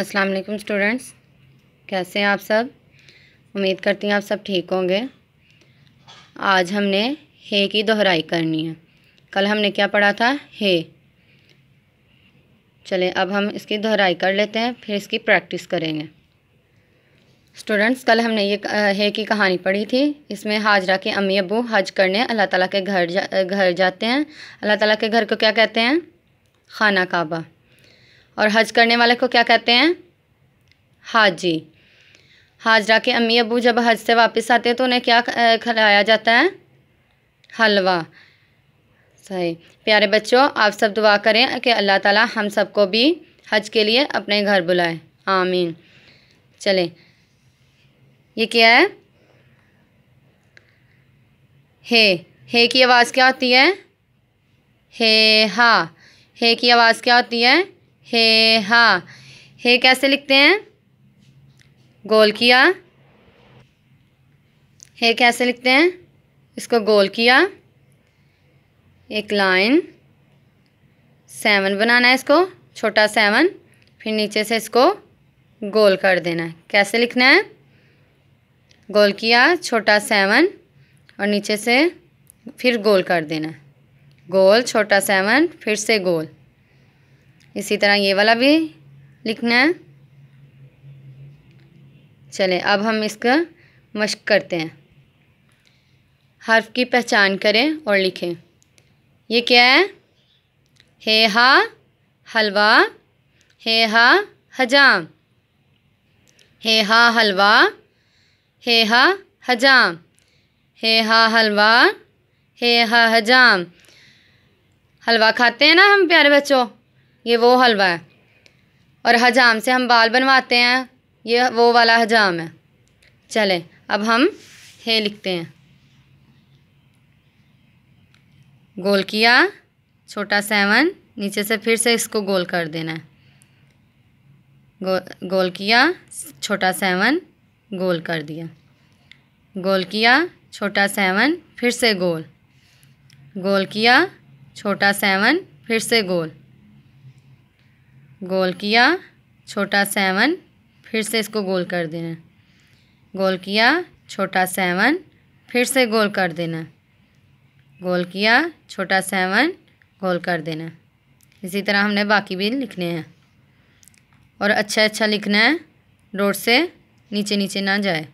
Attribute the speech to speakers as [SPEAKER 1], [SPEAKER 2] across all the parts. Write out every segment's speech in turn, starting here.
[SPEAKER 1] अस्सलाम वालेकुम स्टूडेंट्स कैसे हैं आप सब उम्मीद करती हैं आप सब ठीक होंगे आज हमने हे की दोहराई करनी है कल हमने क्या पढ़ा था हे चलें अब हम इसकी दोहराई कर लेते हैं फिर इसकी प्रैक्टिस करेंगे स्टूडेंट्स कल हमने ये हे की कहानी पढ़ी थी इसमें हाजरा के अम्मी अबू हज करने अल्लाह ताला के घर जा, घर जाते हैं अल्लाह ताला के घर को क्या कहते हैं खाना काबा और हज करने वाले को क्या कहते हैं हाजी हाजरा के अम्मी अबू जब हज से वापस आते हैं तो उन्हें क्या खिलाया जाता है हलवा सही प्यारे बच्चों आप सब दुआ करें कि अल्लाह ताला हम सबको भी हज के लिए अपने घर बुलाए आमीन चले ये क्या है हे हे की आवाज़ क्या होती है हे हा हे की आवाज़ क्या होती है हे हा हे कैसे लिखते हैं गोल किया हे कैसे लिखते हैं इसको गोल किया एक लाइन सेवन बनाना है इसको छोटा सेवन फिर नीचे से इसको गोल कर देना है कैसे लिखना है गोल किया छोटा सेवन और नीचे से फिर गोल कर देना गोल छोटा सेवन फिर से गोल इसी तरह ये वाला भी लिखना है चले अब हम इसका मश्क करते हैं हर्फ की पहचान करें और लिखें ये क्या है हे हा हलवा हे हा हजाम हे हा हलवा हे हा हजाम हे हा हलवा हे हा हजाम हलवा खाते हैं ना हम प्यारे बच्चों ये वो हलवा है और हजाम से हम बाल बनवाते हैं ये वो वाला हजाम है चले अब हम हे लिखते हैं गोल किया छोटा सेवन नीचे से फिर से इसको गोल कर देना है गो, गोल किया छोटा सेवन गोल कर दिया गोल किया छोटा सेवन फिर से गोल गोल किया छोटा सेवन फिर से गोल गोल किया छोटा सेवन फिर से इसको गोल कर देना गोल किया छोटा सेवन फिर से गोल कर देना गोल किया छोटा सेवन गोल कर देना इसी तरह हमने बाकी भी लिखने हैं और अच्छा अच्छा लिखना है रोड से नीचे नीचे ना जाए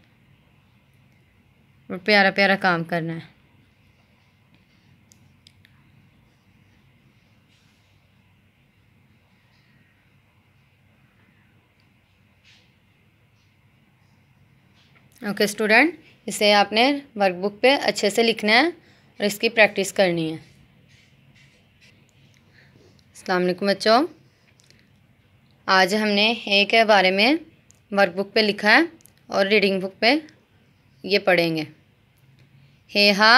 [SPEAKER 1] और प्यारा प्यारा काम करना है ओके स्टूडेंट इसे आपने वर्कबुक पे अच्छे से लिखना है और इसकी प्रैक्टिस करनी है अलकुम बच्चों आज हमने ए के बारे में वर्कबुक पे लिखा है और रीडिंग बुक पे ये पढ़ेंगे हे हा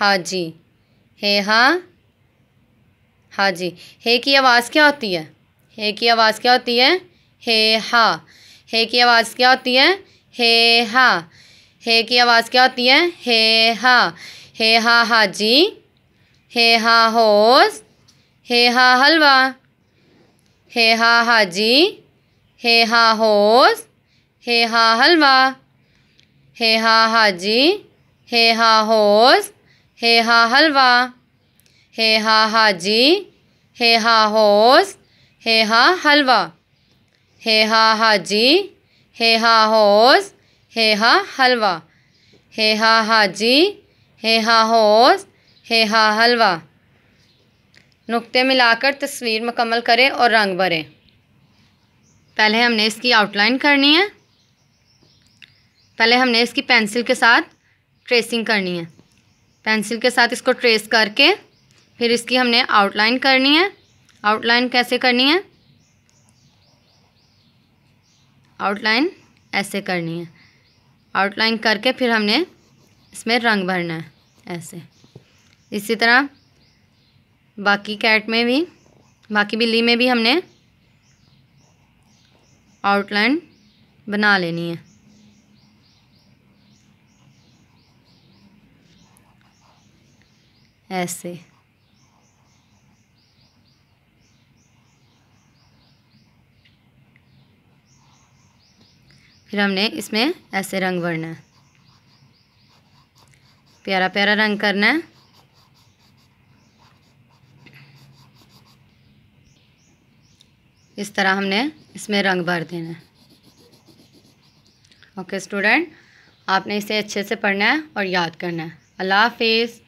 [SPEAKER 1] हाजी हे हा हाजी हे की आवाज़ क्या होती है हे की आवाज़ क्या होती है हे हा हे की आवाज़ क्या होती है हे हा हे की आवाज़ क्या होती है हे हा हे हा हाजी हे हा होस हे हा हलवा हे हा हाजी हे हा होस हे हा हलवा हे हा हाजी हे हा होस हे हा हलवा हे हा हाजी हे हा होस हे हा हलवा हे हा हाजी हे हा होस हे हा हलवा हे हा हाजी हे हा होस हे हा हलवा नुक्ते मिलाकर तस्वीर मुकम्मल करें और रंग भरें पहले हमने इसकी आउटलाइन करनी है पहले हमने इसकी पेंसिल के साथ ट्रेसिंग करनी है पेंसिल के साथ इसको ट्रेस करके फिर इसकी हमने आउटलाइन करनी है आउटलाइन कैसे करनी है आउटलाइन ऐसे करनी है आउटलाइन करके फिर हमने इसमें रंग भरना है ऐसे इसी तरह बाकी कैट में भी बाकी बिल्ली में भी हमने आउटलाइन बना लेनी है ऐसे फिर हमने इसमें ऐसे रंग भरना है प्यारा प्यारा रंग करना है इस तरह हमने इसमें रंग भर देना है ओके स्टूडेंट आपने इसे अच्छे से पढ़ना है और याद करना है अल्लाह हाफिज़